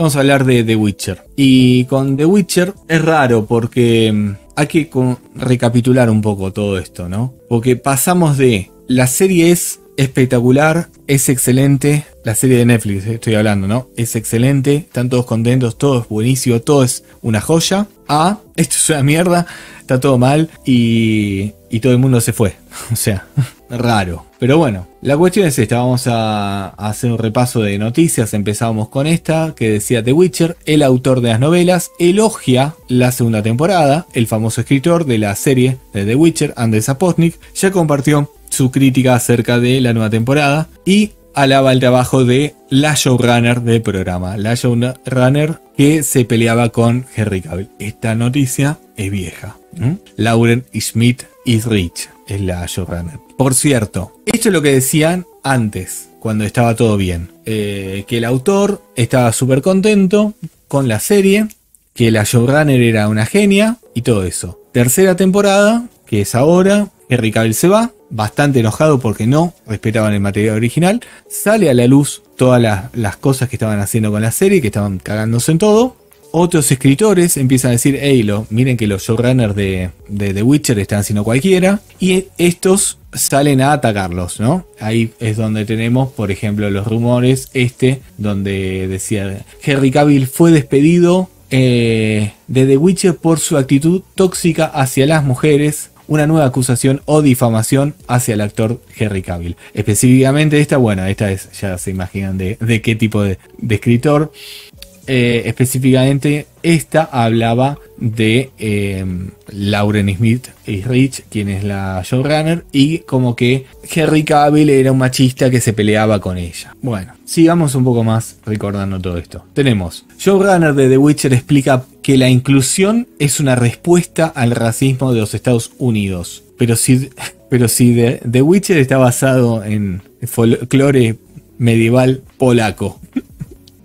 vamos a hablar de The Witcher. Y con The Witcher es raro porque mm, hay que recapitular un poco todo esto, ¿no? Porque pasamos de la serie es espectacular, es excelente, la serie de Netflix, eh, estoy hablando, ¿no? Es excelente, están todos contentos, todo es buenísimo, todo es una joya ah, esto es una mierda, está todo mal y, todo el mundo se fue. O sea, raro. Pero bueno, la cuestión es esta, vamos a, hacer un repaso de noticias, empezamos con esta que decía The Witcher, el autor de las novelas, elogia la segunda temporada, el famoso escritor de la serie de The Witcher, Andrés Zapotnik, ya compartió su crítica acerca de la nueva temporada y alaba el trabajo de la showrunner del programa, la showrunner que se peleaba con Henry Cavill. Esta noticia es vieja. Lauren Schmidt is rich es la showrunner. Por cierto, esto es lo que decían antes, cuando estaba todo bien. Eh, que el autor estaba súper contento con la serie, que la showrunner era una genia y todo eso. Tercera temporada, que es ahora, Henry Cavill se va, bastante enojado porque no respetaban el material original. Sale a la luz todas las, cosas que estaban haciendo con la serie, que estaban cagándose en todo. Otros escritores empiezan a decir, hey, miren que los showrunners de, de The Witcher están haciendo cualquiera. Y estos salen a atacarlos, ¿no? Ahí es donde tenemos, por ejemplo, los rumores, este, donde decía, Henry Cavill fue despedido eh, de The Witcher por su actitud tóxica hacia las mujeres una nueva acusación o difamación hacia el actor Henry Cavill. Específicamente esta, bueno, esta es, ya se imaginan de, qué tipo de, escritor. Eh, específicamente esta hablaba de eh, Lauren Smith y Rich, quien es la showrunner, y como que Henry Cavill era un machista que se peleaba con ella. Bueno, sigamos un poco más recordando todo esto. Tenemos, showrunner de The Witcher explica que la inclusión es una respuesta al racismo de los Estados Unidos. Pero si, pero si The, Witcher está basado en folclore medieval polaco,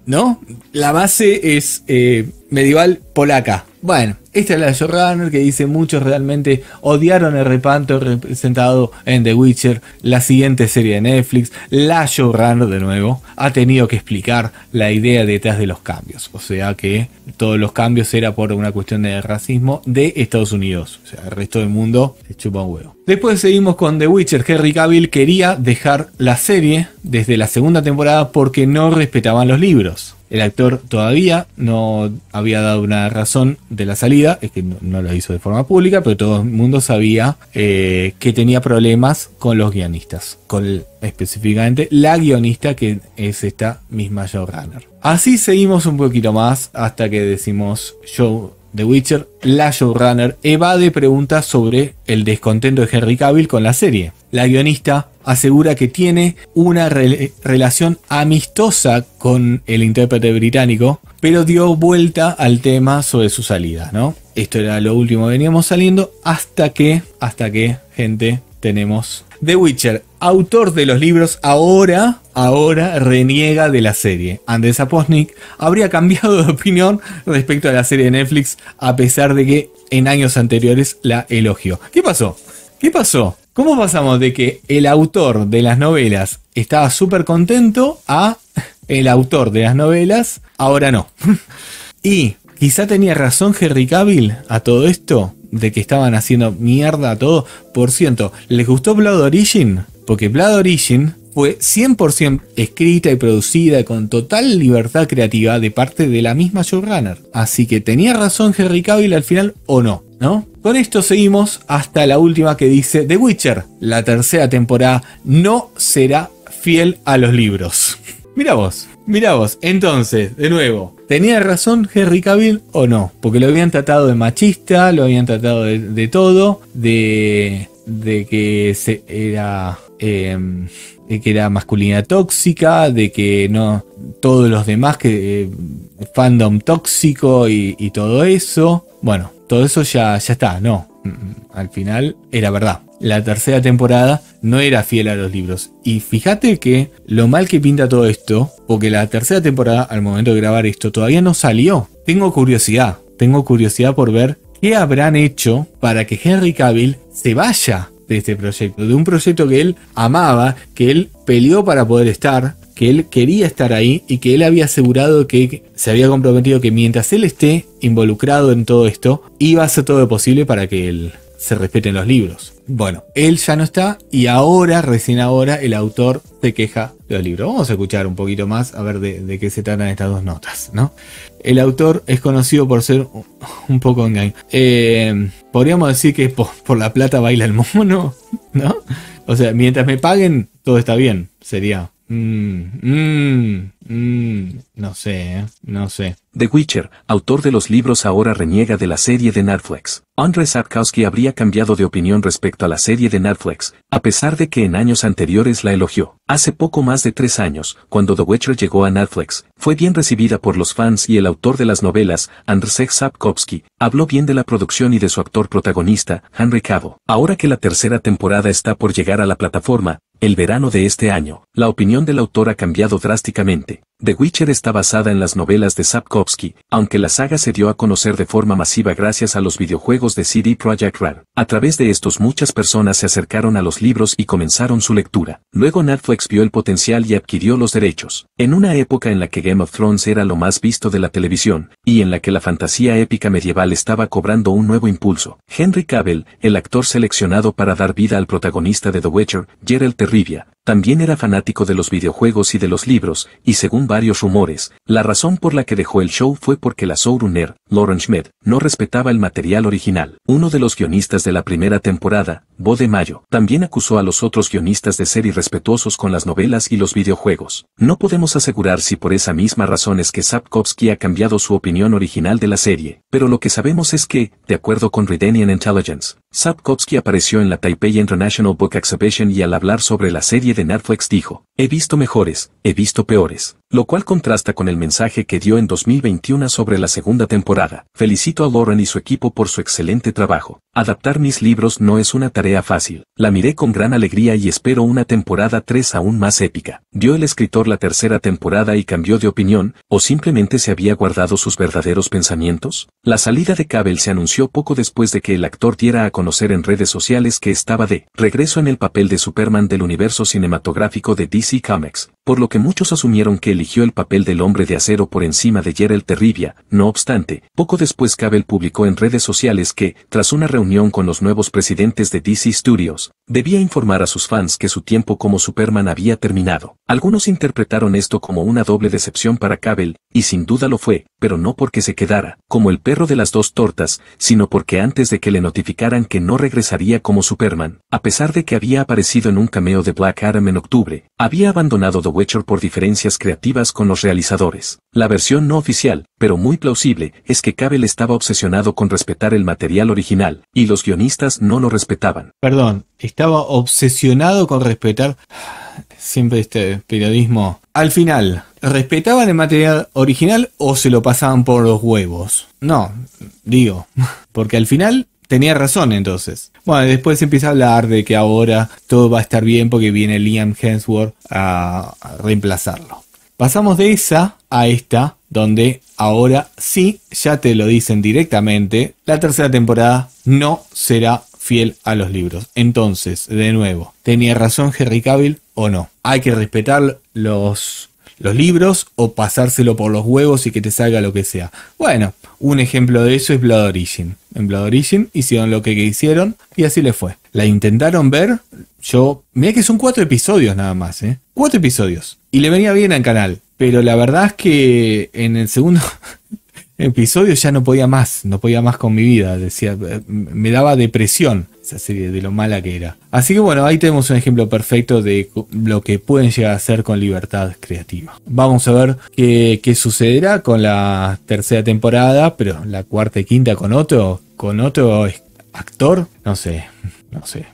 ¿no? La base es eh, medieval polaca. Bueno, esta es la showrunner que dice muchos realmente odiaron el repanto representado en The Witcher, la siguiente serie de Netflix. La showrunner de nuevo ha tenido que explicar la idea detrás de los cambios. O sea que todos los cambios era por una cuestión de racismo de Estados Unidos. O sea, el resto del mundo se chupa un huevo. Después seguimos con The Witcher. Henry Cavill quería dejar la serie desde la segunda temporada porque no respetaban los libros. El actor todavía no había dado una razón de la salida, es que no, lo hizo de forma pública, pero todo el mundo sabía eh, que tenía problemas con los guionistas, con específicamente la guionista que es esta misma showrunner. Así seguimos un poquito más hasta que decimos show. The Witcher, la showrunner, evade preguntas sobre el descontento de Henry Cavill con la serie. La guionista asegura que tiene una relación amistosa con el intérprete británico, pero dio vuelta al tema sobre su salida, ¿no? Esto era lo último veníamos saliendo hasta que, hasta que, gente, tenemos The Witcher, autor de los libros, ahora, ahora reniega de la serie. Andrés Zaposnik habría cambiado de opinión respecto a la serie de Netflix, a pesar de que en años anteriores la elogió. ¿Qué pasó? ¿Qué pasó? ¿Cómo pasamos de que el autor de las novelas estaba súper contento a el autor de las novelas ahora no? y quizá tenía razón Henry Cavill a todo esto de que estaban haciendo mierda a todo. Por cierto, ¿les gustó Blood Origin? Porque Blood Origin fue 100% escrita y producida con total libertad creativa de parte de la misma showrunner. Así que tenía razón Henry Cavill al final o no, ¿no? Con esto seguimos hasta la última que dice The Witcher. La tercera temporada no será fiel a los libros. Mira vos, mira vos. Entonces, de nuevo, ¿tenía razón Henry Cavill o no? Porque lo habían tratado de machista, lo habían tratado de, todo, de, que se, era... Em, de que era masculinidad tóxica, de que no todos los demás que eh, fandom tóxico y todo eso. Bueno, todo eso ya, ya está, no. Mm, al final era verdad. La tercera temporada no era fiel a los libros. Y fíjate que lo mal que pinta todo esto, porque la tercera temporada, al momento de grabar esto, todavía no salió. Tengo curiosidad, tengo curiosidad por ver qué habrán hecho para que Henry Cavill se vaya de este proyecto, de un proyecto que él amaba, que él peleó para poder estar, que él quería estar ahí y que él había asegurado que se había comprometido que mientras él esté involucrado en todo esto, iba a hacer todo lo posible para que él se respeten los libros. Bueno, él ya no está y ahora, recién ahora, el autor se queja Vamos a escuchar un poquito más a ver de, qué se tratan estas dos notas, ¿no? El autor es conocido por ser un poco engaño. Eh, podríamos decir que por, por, la plata baila el mono, ¿no? O sea, mientras me paguen, todo está bien, sería Mmm, mmm, no sé, ¿eh? no sé. The Witcher, autor de los libros ahora reniega de la serie de Netflix. Andrzej Sapkowski habría cambiado de opinión respecto a la serie de Netflix, a pesar de que en años anteriores la elogió. Hace poco más de tres años, cuando The Witcher llegó a Netflix, fue bien recibida por los fans y el autor de las novelas, Andrzej Sapkowski, habló bien de la producción y de su actor protagonista, Henry Cavill. Ahora que la tercera temporada está por llegar a la plataforma, el verano de este año, la opinión del autor ha cambiado drásticamente. The Witcher está basada en las novelas de Sapkowski, aunque la saga se dio a conocer de forma masiva gracias a los videojuegos de CD Projekt Red. A través de estos muchas personas se acercaron a los libros y comenzaron su lectura. Luego Netflix vio el potencial y adquirió los derechos. En una época en la que Game of Thrones era lo más visto de la televisión, y en la que la fantasía épica medieval estaba cobrando un nuevo impulso, Henry Cavill, el actor seleccionado para dar vida al protagonista de The Witcher, Gerald Terribia, también era fanático de los videojuegos y de los libros, y según varios rumores, la razón por la que dejó el show fue porque la Souruner. Lauren Schmidt, no respetaba el material original. Uno de los guionistas de la primera temporada, Bo de Mayo, también acusó a los otros guionistas de ser irrespetuosos con las novelas y los videojuegos. No podemos asegurar si por esa misma razón es que Sapkowski ha cambiado su opinión original de la serie, pero lo que sabemos es que, de acuerdo con Redenian Intelligence, Sapkowski apareció en la Taipei International Book Exhibition y al hablar sobre la serie de Netflix dijo, he visto mejores, he visto peores, lo cual contrasta con el mensaje que dio en 2021 sobre la segunda temporada Felicito a Lauren y su equipo por su excelente trabajo. Adaptar mis libros no es una tarea fácil. La miré con gran alegría y espero una temporada 3 aún más épica. Dio el escritor la tercera temporada y cambió de opinión, o simplemente se había guardado sus verdaderos pensamientos? La salida de Cable se anunció poco después de que el actor diera a conocer en redes sociales que estaba de regreso en el papel de Superman del universo cinematográfico de DC Comics por lo que muchos asumieron que eligió el papel del hombre de acero por encima de Gerald Terribia. No obstante, poco después Cabel publicó en redes sociales que, tras una reunión con los nuevos presidentes de DC Studios, debía informar a sus fans que su tiempo como Superman había terminado. Algunos interpretaron esto como una doble decepción para Cable, y sin duda lo fue, pero no porque se quedara, como el perro de las dos tortas, sino porque antes de que le notificaran que no regresaría como Superman, a pesar de que había aparecido en un cameo de Black Adam en octubre, había abandonado The Witcher por diferencias creativas con los realizadores. La versión no oficial, pero muy plausible, es que Cable estaba obsesionado con respetar el material original, y los guionistas no lo respetaban. Perdón, estaba obsesionado con respetar siempre este periodismo. Al final, ¿respetaban el material original o se lo pasaban por los huevos? No, digo, porque al final tenía razón entonces. Bueno, después se empieza a hablar de que ahora todo va a estar bien porque viene Liam Hemsworth a reemplazarlo. Pasamos de esa a esta, donde ahora sí, ya te lo dicen directamente, la tercera temporada no será fiel a los libros. Entonces, de nuevo, ¿tenía razón Henry Cavill o no? Hay que respetar los, los libros o pasárselo por los huevos y que te salga lo que sea. Bueno, un ejemplo de eso es Blood Origin. En Blood Origin hicieron lo que hicieron y así le fue. La intentaron ver, yo... mira que son cuatro episodios nada más, ¿eh? Cuatro episodios. Y le venía bien al canal. Pero la verdad es que en el segundo... episodio ya no podía más, no podía más con mi vida, decía, eh, me daba depresión esa serie de lo mala que era. Así que bueno, ahí tenemos un ejemplo perfecto de lo que pueden llegar a hacer con libertad creativa. Vamos a ver qué, qué sucederá con la tercera temporada, pero la cuarta y quinta con otro, con otro actor, no sé, no sé.